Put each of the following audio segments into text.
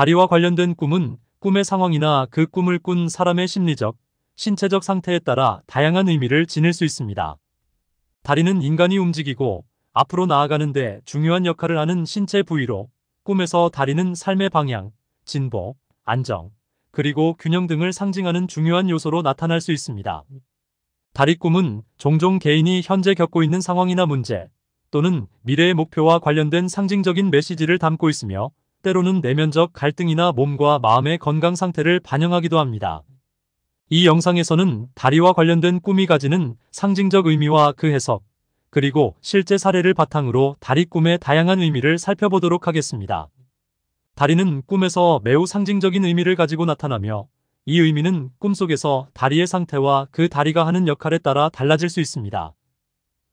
다리와 관련된 꿈은 꿈의 상황이나 그 꿈을 꾼 사람의 심리적, 신체적 상태에 따라 다양한 의미를 지닐 수 있습니다. 다리는 인간이 움직이고 앞으로 나아가는데 중요한 역할을 하는 신체 부위로 꿈에서 다리는 삶의 방향, 진보, 안정, 그리고 균형 등을 상징하는 중요한 요소로 나타날 수 있습니다. 다리 꿈은 종종 개인이 현재 겪고 있는 상황이나 문제 또는 미래의 목표와 관련된 상징적인 메시지를 담고 있으며 때로는 내면적 갈등이나 몸과 마음의 건강 상태를 반영하기도 합니다. 이 영상에서는 다리와 관련된 꿈이 가지는 상징적 의미와 그 해석, 그리고 실제 사례를 바탕으로 다리 꿈의 다양한 의미를 살펴보도록 하겠습니다. 다리는 꿈에서 매우 상징적인 의미를 가지고 나타나며 이 의미는 꿈속에서 다리의 상태와 그 다리가 하는 역할에 따라 달라질 수 있습니다.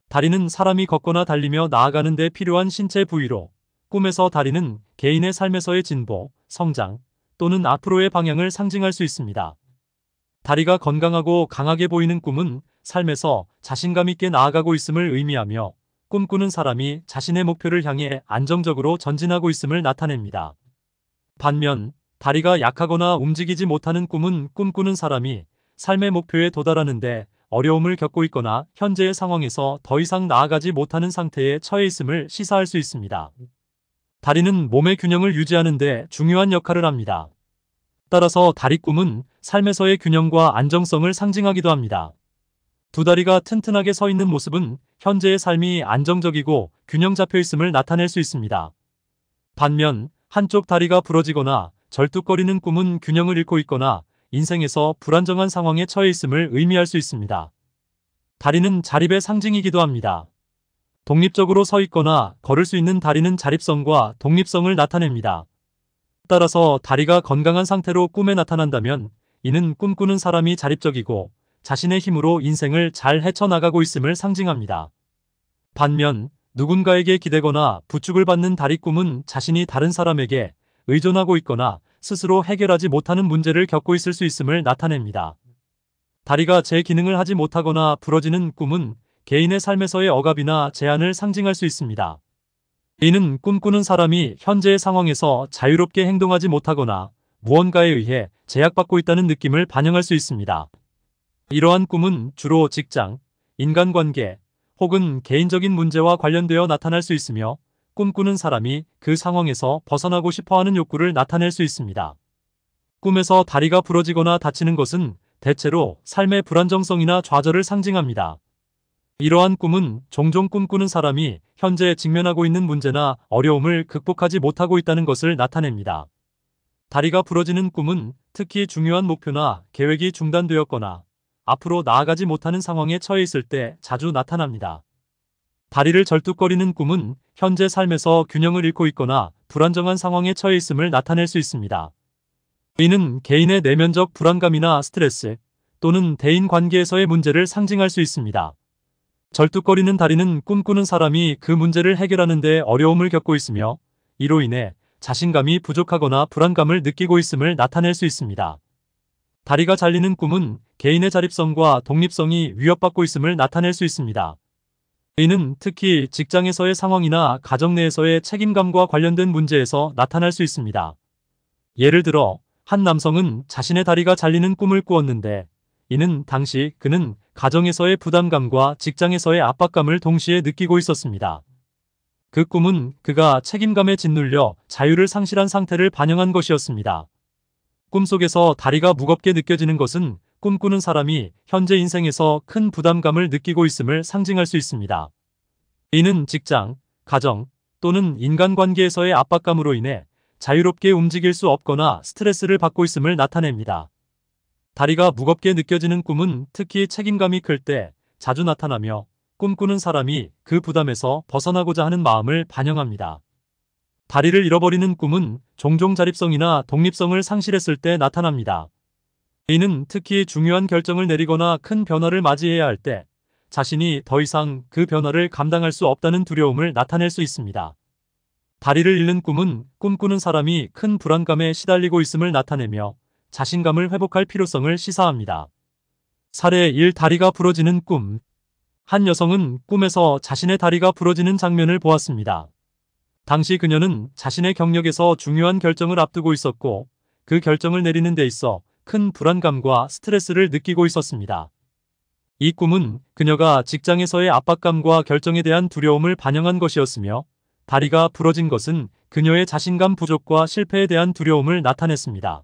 다리는 사람이 걷거나 달리며 나아가는 데 필요한 신체 부위로 꿈에서 다리는 개인의 삶에서의 진보, 성장 또는 앞으로의 방향을 상징할 수 있습니다. 다리가 건강하고 강하게 보이는 꿈은 삶에서 자신감 있게 나아가고 있음을 의미하며 꿈꾸는 사람이 자신의 목표를 향해 안정적으로 전진하고 있음을 나타냅니다. 반면 다리가 약하거나 움직이지 못하는 꿈은 꿈꾸는 사람이 삶의 목표에 도달하는데 어려움을 겪고 있거나 현재의 상황에서 더 이상 나아가지 못하는 상태에 처해 있음을 시사할 수 있습니다. 다리는 몸의 균형을 유지하는 데 중요한 역할을 합니다. 따라서 다리꿈은 삶에서의 균형과 안정성을 상징하기도 합니다. 두 다리가 튼튼하게 서 있는 모습은 현재의 삶이 안정적이고 균형 잡혀 있음을 나타낼 수 있습니다. 반면 한쪽 다리가 부러지거나 절뚝거리는 꿈은 균형을 잃고 있거나 인생에서 불안정한 상황에 처해 있음을 의미할 수 있습니다. 다리는 자립의 상징이기도 합니다. 독립적으로 서 있거나 걸을 수 있는 다리는 자립성과 독립성을 나타냅니다. 따라서 다리가 건강한 상태로 꿈에 나타난다면 이는 꿈꾸는 사람이 자립적이고 자신의 힘으로 인생을 잘 헤쳐나가고 있음을 상징합니다. 반면 누군가에게 기대거나 부축을 받는 다리 꿈은 자신이 다른 사람에게 의존하고 있거나 스스로 해결하지 못하는 문제를 겪고 있을 수 있음을 나타냅니다. 다리가 제 기능을 하지 못하거나 부러지는 꿈은 개인의 삶에서의 억압이나 제한을 상징할 수 있습니다. 이는 꿈꾸는 사람이 현재의 상황에서 자유롭게 행동하지 못하거나 무언가에 의해 제약받고 있다는 느낌을 반영할 수 있습니다. 이러한 꿈은 주로 직장, 인간관계, 혹은 개인적인 문제와 관련되어 나타날 수 있으며 꿈꾸는 사람이 그 상황에서 벗어나고 싶어하는 욕구를 나타낼 수 있습니다. 꿈에서 다리가 부러지거나 다치는 것은 대체로 삶의 불안정성이나 좌절을 상징합니다. 이러한 꿈은 종종 꿈꾸는 사람이 현재 직면하고 있는 문제나 어려움을 극복하지 못하고 있다는 것을 나타냅니다. 다리가 부러지는 꿈은 특히 중요한 목표나 계획이 중단되었거나 앞으로 나아가지 못하는 상황에 처해 있을 때 자주 나타납니다. 다리를 절뚝거리는 꿈은 현재 삶에서 균형을 잃고 있거나 불안정한 상황에 처해 있음을 나타낼 수 있습니다. 이는 개인의 내면적 불안감이나 스트레스 또는 대인 관계에서의 문제를 상징할 수 있습니다. 절뚝거리는 다리는 꿈꾸는 사람이 그 문제를 해결하는 데 어려움을 겪고 있으며 이로 인해 자신감이 부족하거나 불안감을 느끼고 있음을 나타낼 수 있습니다. 다리가 잘리는 꿈은 개인의 자립성과 독립성이 위협받고 있음을 나타낼 수 있습니다. 이는 특히 직장에서의 상황이나 가정 내에서의 책임감과 관련된 문제에서 나타날 수 있습니다. 예를 들어 한 남성은 자신의 다리가 잘리는 꿈을 꾸었는데 이는 당시 그는 가정에서의 부담감과 직장에서의 압박감을 동시에 느끼고 있었습니다. 그 꿈은 그가 책임감에 짓눌려 자유를 상실한 상태를 반영한 것이었습니다. 꿈속에서 다리가 무겁게 느껴지는 것은 꿈꾸는 사람이 현재 인생에서 큰 부담감을 느끼고 있음을 상징할 수 있습니다. 이는 직장, 가정 또는 인간관계에서의 압박감으로 인해 자유롭게 움직일 수 없거나 스트레스를 받고 있음을 나타냅니다. 다리가 무겁게 느껴지는 꿈은 특히 책임감이 클 때 자주 나타나며 꿈꾸는 사람이 그 부담에서 벗어나고자 하는 마음을 반영합니다. 다리를 잃어버리는 꿈은 종종 자립성이나 독립성을 상실했을 때 나타납니다. 이는 특히 중요한 결정을 내리거나 큰 변화를 맞이해야 할 때 자신이 더 이상 그 변화를 감당할 수 없다는 두려움을 나타낼 수 있습니다. 다리를 잃는 꿈은 꿈꾸는 사람이 큰 불안감에 시달리고 있음을 나타내며 자신감을 회복할 필요성을 시사합니다. 사례 1 다리가 부러지는 꿈 한 여성은 꿈에서 자신의 다리가 부러지는 장면을 보았습니다. 당시 그녀는 자신의 경력에서 중요한 결정을 앞두고 있었고 그 결정을 내리는 데 있어 큰 불안감과 스트레스를 느끼고 있었습니다. 이 꿈은 그녀가 직장에서의 압박감과 결정에 대한 두려움을 반영한 것이었으며 다리가 부러진 것은 그녀의 자신감 부족과 실패에 대한 두려움을 나타냈습니다.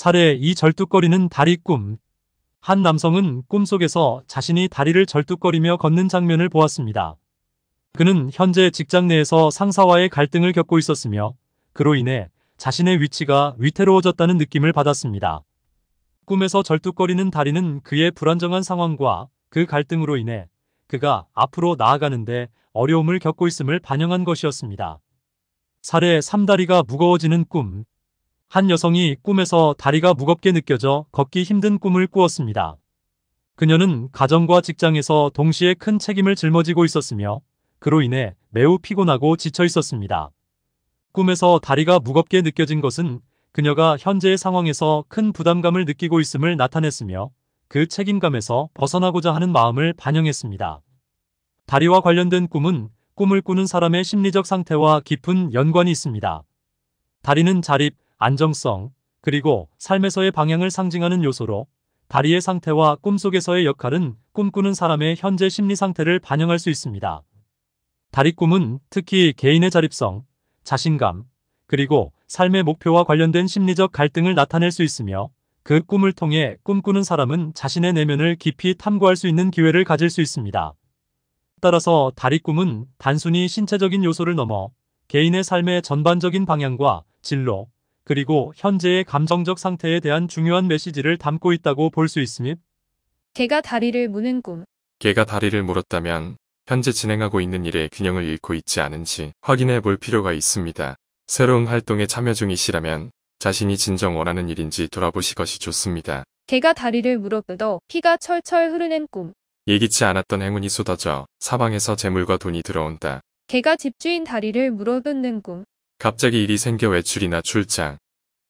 사례 2 절뚝거리는 다리 꿈. 한 남성은 꿈속에서 자신이 다리를 절뚝거리며 걷는 장면을 보았습니다. 그는 현재 직장 내에서 상사와의 갈등을 겪고 있었으며 그로 인해 자신의 위치가 위태로워졌다는 느낌을 받았습니다. 꿈에서 절뚝거리는 다리는 그의 불안정한 상황과 그 갈등으로 인해 그가 앞으로 나아가는데 어려움을 겪고 있음을 반영한 것이었습니다. 사례 3다리가 무거워지는 꿈한 여성이 꿈에서 다리가 무겁게 느껴져 걷기 힘든 꿈을 꾸었습니다. 그녀는 가정과 직장에서 동시에 큰 책임을 짊어지고 있었으며 그로 인해 매우 피곤하고 지쳐 있었습니다. 꿈에서 다리가 무겁게 느껴진 것은 그녀가 현재의 상황에서 큰 부담감을 느끼고 있음을 나타냈으며 그 책임감에서 벗어나고자 하는 마음을 반영했습니다. 다리와 관련된 꿈은 꿈을 꾸는 사람의 심리적 상태와 깊은 연관이 있습니다. 다리는 자립, 안정성, 그리고 삶에서의 방향을 상징하는 요소로 다리의 상태와 꿈속에서의 역할은 꿈꾸는 사람의 현재 심리 상태를 반영할 수 있습니다. 다리 꿈은 특히 개인의 자립성, 자신감, 그리고 삶의 목표와 관련된 심리적 갈등을 나타낼 수 있으며 그 꿈을 통해 꿈꾸는 사람은 자신의 내면을 깊이 탐구할 수 있는 기회를 가질 수 있습니다. 따라서 다리 꿈은 단순히 신체적인 요소를 넘어 개인의 삶의 전반적인 방향과 진로, 그리고 현재의 감정적 상태에 대한 중요한 메시지를 담고 있다고 볼 수 있습니다. 개가 다리를 무는 꿈. 개가 다리를 물었다면 현재 진행하고 있는 일에 균형을 잃고 있지 않은지 확인해 볼 필요가 있습니다. 새로운 활동에 참여 중이시라면 자신이 진정 원하는 일인지 돌아보시 것이 좋습니다. 개가 다리를 물어뜯어 피가 철철 흐르는 꿈. 예기치 않았던 행운이 쏟아져 사방에서 재물과 돈이 들어온다. 개가 집주인 다리를 물어뜯는 꿈. 갑자기 일이 생겨 외출이나 출장,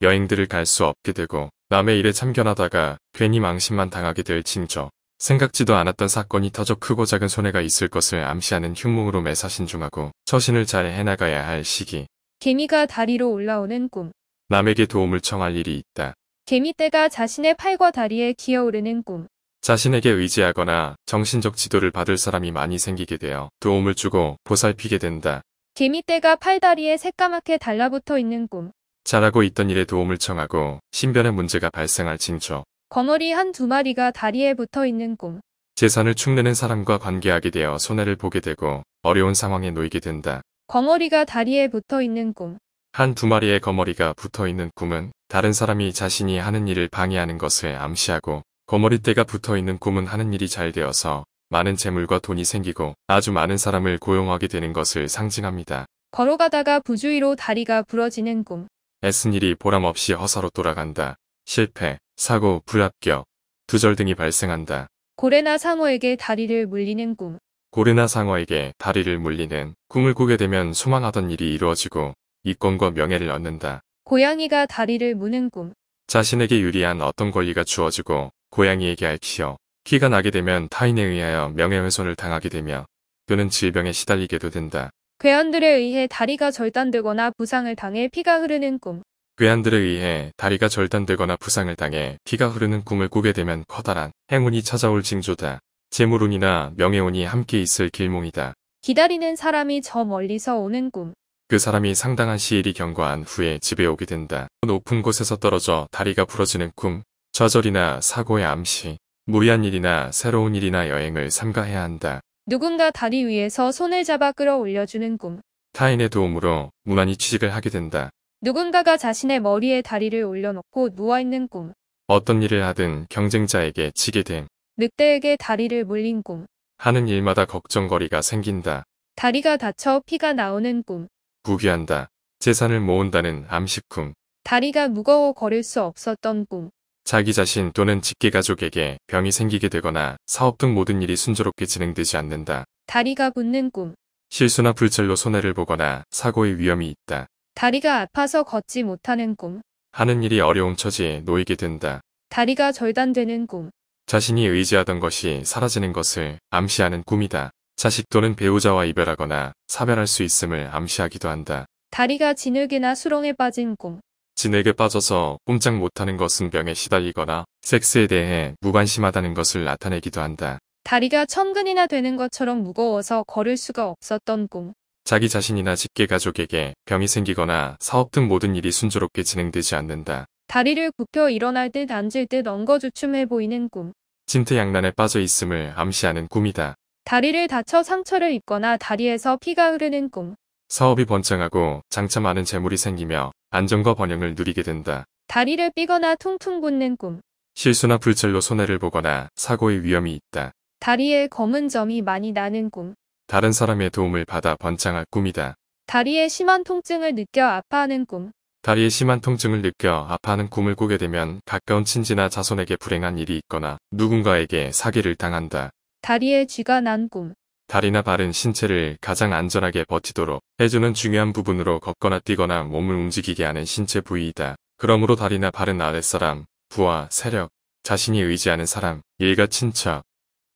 여행들을 갈 수 없게 되고 남의 일에 참견하다가 괜히 망신만 당하게 될 징조. 생각지도 않았던 사건이 터져 크고 작은 손해가 있을 것을 암시하는 흉몽으로 매사 신중하고 처신을 잘 해나가야 할 시기. 개미가 다리로 올라오는 꿈. 남에게 도움을 청할 일이 있다. 개미떼가 자신의 팔과 다리에 기어오르는 꿈. 자신에게 의지하거나 정신적 지도를 받을 사람이 많이 생기게 되어 도움을 주고 보살피게 된다. 개미떼가 팔다리에 새까맣게 달라붙어 있는 꿈. 자라고 있던 일에 도움을 청하고 신변에 문제가 발생할 징조. 거머리 한 두 마리가 다리에 붙어 있는 꿈. 재산을 축내는 사람과 관계하게 되어 손해를 보게 되고 어려운 상황에 놓이게 된다. 거머리가 다리에 붙어 있는 꿈. 한 두 마리의 거머리가 붙어 있는 꿈은 다른 사람이 자신이 하는 일을 방해하는 것을 암시하고 거머리떼가 붙어 있는 꿈은 하는 일이 잘 되어서 많은 재물과 돈이 생기고 아주 많은 사람을 고용하게 되는 것을 상징합니다. 걸어가다가 부주의로 다리가 부러지는 꿈. 애쓴 일이 보람없이 허사로 돌아간다. 실패, 사고, 불합격, 두절 등이 발생한다. 고래나 상어에게 다리를 물리는 꿈. 고래나 상어에게 다리를 물리는 꿈을 꾸게 되면 소망하던 일이 이루어지고 이권과 명예를 얻는다. 고양이가 다리를 무는 꿈. 자신에게 유리한 어떤 권리가 주어지고 고양이에게 알키어 피가 나게 되면 타인에 의하여 명예훼손을 당하게 되며 또는 질병에 시달리게도 된다. 괴한들에 의해 다리가 절단되거나 부상을 당해 피가 흐르는 꿈. 괴한들에 의해 다리가 절단되거나 부상을 당해 피가 흐르는 꿈을 꾸게 되면 커다란 행운이 찾아올 징조다. 재물운이나 명예운이 함께 있을 길몽이다. 기다리는 사람이 저 멀리서 오는 꿈. 그 사람이 상당한 시일이 경과한 후에 집에 오게 된다. 높은 곳에서 떨어져 다리가 부러지는 꿈, 좌절이나 사고의 암시, 무리한 일이나 새로운 일이나 여행을 삼가해야 한다. 누군가 다리 위에서 손을 잡아 끌어올려주는 꿈. 타인의 도움으로 무난히 취직을 하게 된다. 누군가가 자신의 머리에 다리를 올려놓고 누워있는 꿈. 어떤 일을 하든 경쟁자에게 지게 된. 늑대에게 다리를 물린 꿈. 하는 일마다 걱정거리가 생긴다. 다리가 다쳐 피가 나오는 꿈. 부귀한다. 재산을 모은다는 암시꿈. 다리가 무거워 걸을 수 없었던 꿈. 자기 자신 또는 직계가족에게 병이 생기게 되거나 사업 등 모든 일이 순조롭게 진행되지 않는다. 다리가 붓는 꿈. 실수나 불찰로 손해를 보거나 사고의 위험이 있다. 다리가 아파서 걷지 못하는 꿈. 하는 일이 어려운 처지에 놓이게 된다. 다리가 절단되는 꿈. 자신이 의지하던 것이 사라지는 것을 암시하는 꿈이다. 자식 또는 배우자와 이별하거나 사별할 수 있음을 암시하기도 한다. 다리가 진흙이나 수렁에 빠진 꿈. 진에게 빠져서 꼼짝 못하는 것은 병에 시달리거나 섹스에 대해 무관심하다는 것을 나타내기도 한다. 다리가 천근이나 되는 것처럼 무거워서 걸을 수가 없었던 꿈. 자기 자신이나 직계 가족에게 병이 생기거나 사업 등 모든 일이 순조롭게 진행되지 않는다. 다리를 굽혀 일어날 듯 앉을 듯 엉거주춤해 보이는 꿈. 진퇴양난에 빠져 있음을 암시하는 꿈이다. 다리를 다쳐 상처를 입거나 다리에서 피가 흐르는 꿈. 사업이 번창하고 장차 많은 재물이 생기며 안정과 번영을 누리게 된다. 다리를 삐거나 퉁퉁 굳는 꿈. 실수나 불찰로 손해를 보거나 사고의 위험이 있다. 다리에 검은 점이 많이 나는 꿈. 다른 사람의 도움을 받아 번창할 꿈이다. 다리에 심한 통증을 느껴 아파하는 꿈. 다리에 심한 통증을 느껴 아파하는 꿈을 꾸게 되면 가까운 친지나 자손에게 불행한 일이 있거나 누군가에게 사기를 당한다. 다리에 쥐가 난 꿈. 다리나 발은 신체를 가장 안전하게 버티도록 해주는 중요한 부분으로 걷거나 뛰거나 몸을 움직이게 하는 신체 부위이다. 그러므로 다리나 발은 아랫사람, 부하, 세력, 자신이 의지하는 사람, 일가 친척,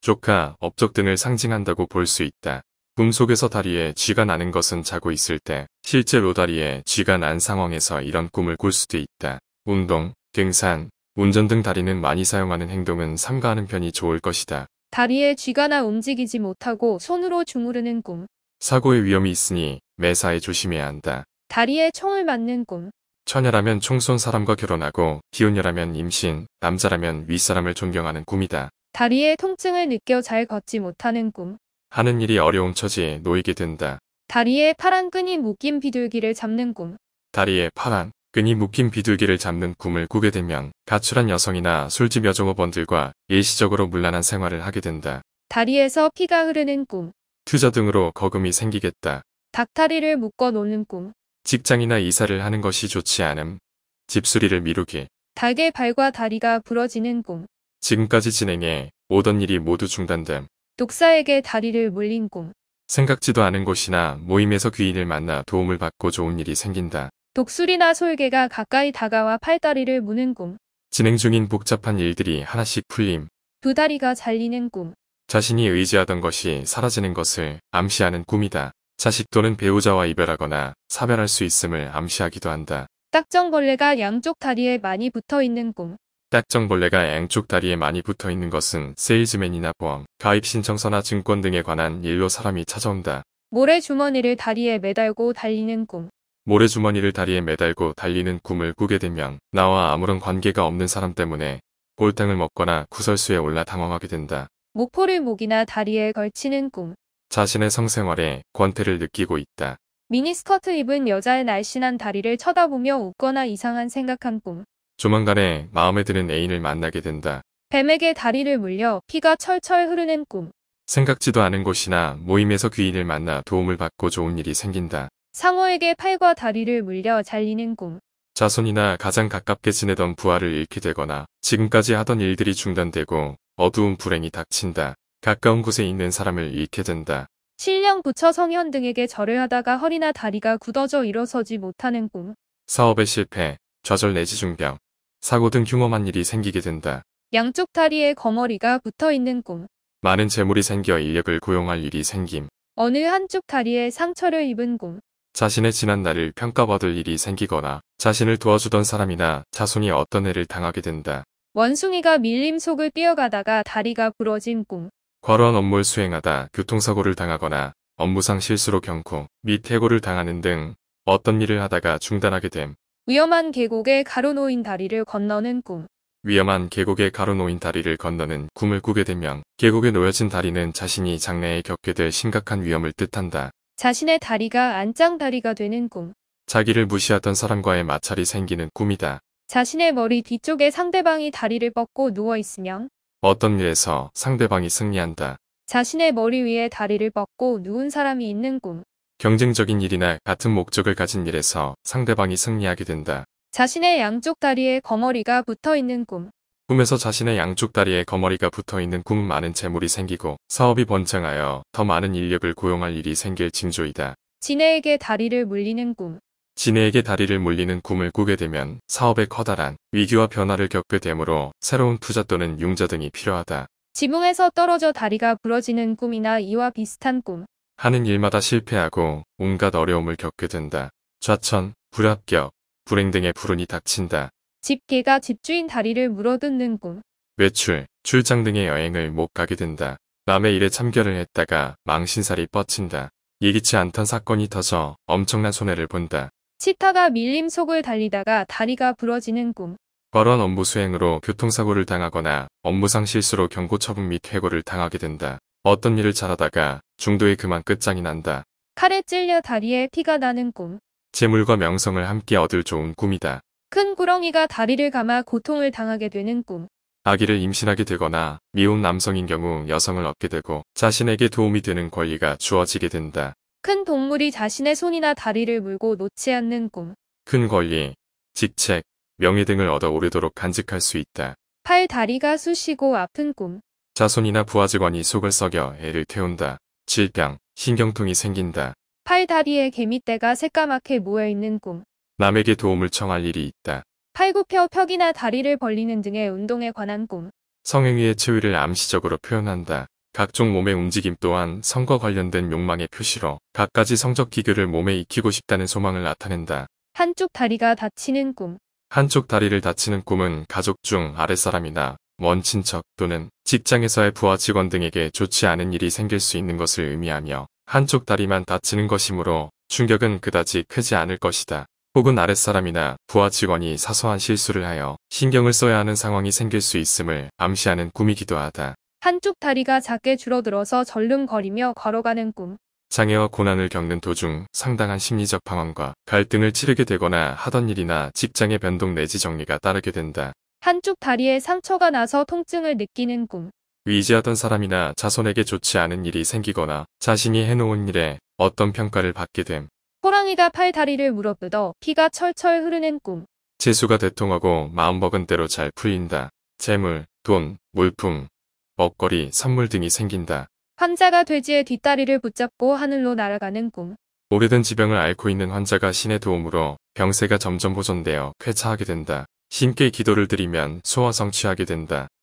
조카, 업적 등을 상징한다고 볼 수 있다. 꿈속에서 다리에 쥐가 나는 것은 자고 있을 때 실제로 다리에 쥐가 난 상황에서 이런 꿈을 꿀 수도 있다. 운동, 등산, 운전 등 다리는 많이 사용하는 행동은 삼가하는 편이 좋을 것이다. 다리에 쥐가 나 움직이지 못하고 손으로 주무르는 꿈. 사고의 위험이 있으니 매사에 조심해야 한다. 다리에 총을 맞는 꿈. 처녀라면 총쏜 사람과 결혼하고 기혼녀라면 임신, 남자라면 윗사람을 존경하는 꿈이다. 다리에 통증을 느껴 잘 걷지 못하는 꿈. 하는 일이 어려운 처지에 놓이게 된다. 다리에 파란 끈이 묶인 비둘기를 잡는 꿈. 다리에 파란 끈이 묶인 비둘기를 잡는 꿈을 꾸게 되면 가출한 여성이나 술집 여종업원들과 일시적으로 문란한 생활을 하게 된다. 다리에서 피가 흐르는 꿈. 투자 등으로 거금이 생기겠다. 닭다리를 묶어 놓는 꿈. 직장이나 이사를 하는 것이 좋지 않음. 집수리를 미루기. 닭의 발과 다리가 부러지는 꿈. 지금까지 진행해 오던 일이 모두 중단됨. 독사에게 다리를 물린 꿈. 생각지도 않은 곳이나 모임에서 귀인을 만나 도움을 받고 좋은 일이 생긴다. 독수리나 솔개가 가까이 다가와 팔다리를 무는 꿈. 진행 중인 복잡한 일들이 하나씩 풀림. 두 다리가 잘리는 꿈. 자신이 의지하던 것이 사라지는 것을 암시하는 꿈이다. 자식 또는 배우자와 이별하거나 사별할 수 있음을 암시하기도 한다. 딱정벌레가 양쪽 다리에 많이 붙어 있는 꿈. 딱정벌레가 양쪽 다리에 많이 붙어 있는 것은 세일즈맨이나 보험, 가입 신청서나 증권 등에 관한 일로 사람이 찾아온다. 모래주머니를 다리에 매달고 달리는 꿈. 모래주머니를 다리에 매달고 달리는 꿈을 꾸게 되면 나와 아무런 관계가 없는 사람 때문에 골탕을 먹거나 구설수에 올라 당황하게 된다. 목포를 목이나 다리에 걸치는 꿈. 자신의 성생활에 권태를 느끼고 있다. 미니스커트 입은 여자의 날씬한 다리를 쳐다보며 웃거나 이상한 생각한 꿈. 조만간에 마음에 드는 애인을 만나게 된다. 뱀에게 다리를 물려 피가 철철 흐르는 꿈. 생각지도 않은 곳이나 모임에서 귀인을 만나 도움을 받고 좋은 일이 생긴다. 상어에게 팔과 다리를 물려 잘리는 꿈. 자손이나 가장 가깝게 지내던 부하를 잃게 되거나 지금까지 하던 일들이 중단되고 어두운 불행이 닥친다. 가까운 곳에 있는 사람을 잃게 된다. 신령 부처 성현 등에게 절을 하다가 허리나 다리가 굳어져 일어서지 못하는 꿈. 사업의 실패, 좌절 내지 중병, 사고 등흉엄한 일이 생기게 된다. 양쪽 다리에 거머리가 붙어 있는 꿈. 많은 재물이 생겨 인력을 고용할 일이 생김. 어느 한쪽 다리에 상처를 입은 꿈. 자신의 지난 날을 평가받을 일이 생기거나 자신을 도와주던 사람이나 자손이 어떤 애를 당하게 된다. 원숭이가 밀림 속을 뛰어가다가 다리가 부러진 꿈. 과로한 업무를 수행하다 교통사고를 당하거나 업무상 실수로 경고, 및 해고를 당하는 등 어떤 일을 하다가 중단하게 됨. 위험한 계곡에 가로놓인 다리를 건너는 꿈. 위험한 계곡에 가로놓인 다리를 건너는 꿈을 꾸게 되면 계곡에 놓여진 다리는 자신이 장래에 겪게 될 심각한 위험을 뜻한다. 자신의 다리가 안짱다리가 되는 꿈. 자기를 무시하던 사람과의 마찰이 생기는 꿈이다. 자신의 머리 뒤쪽에 상대방이 다리를 뻗고 누워 있으면 어떤 일에서 상대방이 승리한다. 자신의 머리 위에 다리를 뻗고 누운 사람이 있는 꿈. 경쟁적인 일이나 같은 목적을 가진 일에서 상대방이 승리하게 된다. 자신의 양쪽 다리에 거머리가 붙어 있는 꿈. 꿈에서 자신의 양쪽 다리에 거머리가 붙어있는 꿈 많은 재물이 생기고 사업이 번창하여 더 많은 인력을 고용할 일이 생길 징조이다. 지네에게 다리를 물리는 꿈 지네에게 다리를 물리는 꿈을 꾸게 되면 사업에 커다란 위기와 변화를 겪게 되므로 새로운 투자 또는 융자 등이 필요하다. 지붕에서 떨어져 다리가 부러지는 꿈이나 이와 비슷한 꿈 하는 일마다 실패하고 온갖 어려움을 겪게 된다. 좌천, 불합격, 불행 등의 불운이 닥친다. 집게가 집주인 다리를 물어뜯는 꿈. 외출, 출장 등의 여행을 못 가게 된다. 남의 일에 참견을 했다가 망신살이 뻗친다. 예기치 않던 사건이 터져 엄청난 손해를 본다. 치타가 밀림 속을 달리다가 다리가 부러지는 꿈. 과로한 업무 수행으로 교통사고를 당하거나 업무상 실수로 경고 처분 및 해고를 당하게 된다. 어떤 일을 잘하다가 중도에 그만 끝장이 난다. 칼에 찔려 다리에 피가 나는 꿈. 재물과 명성을 함께 얻을 좋은 꿈이다. 큰 구렁이가 다리를 감아 고통을 당하게 되는 꿈. 아기를 임신하게 되거나 미혼 남성인 경우 여성을 얻게 되고 자신에게 도움이 되는 권리가 주어지게 된다. 큰 동물이 자신의 손이나 다리를 물고 놓지 않는 꿈. 큰 권리, 직책, 명예 등을 얻어 오르도록 간직할 수 있다. 팔 다리가 쑤시고 아픈 꿈. 자손이나 부하 직원이 속을 썩여 애를 태운다. 질병, 신경통이 생긴다. 팔 다리에 개미떼가 새까맣게 모여있는 꿈. 남에게 도움을 청할 일이 있다. 팔굽혀 펴기나 다리를 벌리는 등의 운동에 관한 꿈. 성행위의 체위를 암시적으로 표현한다. 각종 몸의 움직임 또한 성과 관련된 욕망의 표시로 갖가지 성적 기교를 몸에 익히고 싶다는 소망을 나타낸다. 한쪽 다리가 다치는 꿈. 한쪽 다리를 다치는 꿈은 가족 중 아랫사람이나 먼 친척 또는 직장에서의 부하 직원 등에게 좋지 않은 일이 생길 수 있는 것을 의미하며 한쪽 다리만 다치는 것이므로 충격은 그다지 크지 않을 것이다. 혹은 아랫사람이나 부하 직원이 사소한 실수를 하여 신경을 써야 하는 상황이 생길 수 있음을 암시하는 꿈이기도 하다. 한쪽 다리가 작게 줄어들어서 절름거리며 걸어가는 꿈. 장애와 고난을 겪는 도중 상당한 심리적 방황과 갈등을 치르게 되거나 하던 일이나 직장의 변동 내지 정리가 따르게 된다. 한쪽 다리에 상처가 나서 통증을 느끼는 꿈. 의지하던 사람이나 자손에게 좋지 않은 일이 생기거나 자신이 해놓은 일에 어떤 평가를 받게 됨. 호랑이가 팔다리를 물어뜯어 피가 철철 흐르는 꿈. 재수가 대통하고 마음먹은 대로 잘 풀린다. 재물, 돈, 물품, 먹거리, 선물 등이 생긴다. 환자가 돼지의 뒷다리를 붙잡고 하늘로 날아가는 꿈. 오래된 지병을 앓고 있는 환자가 신의 도움으로 병세가 점점 보존되어 쾌차하게 된다. 신께 기도를 드리면 소화 성취하게 된다.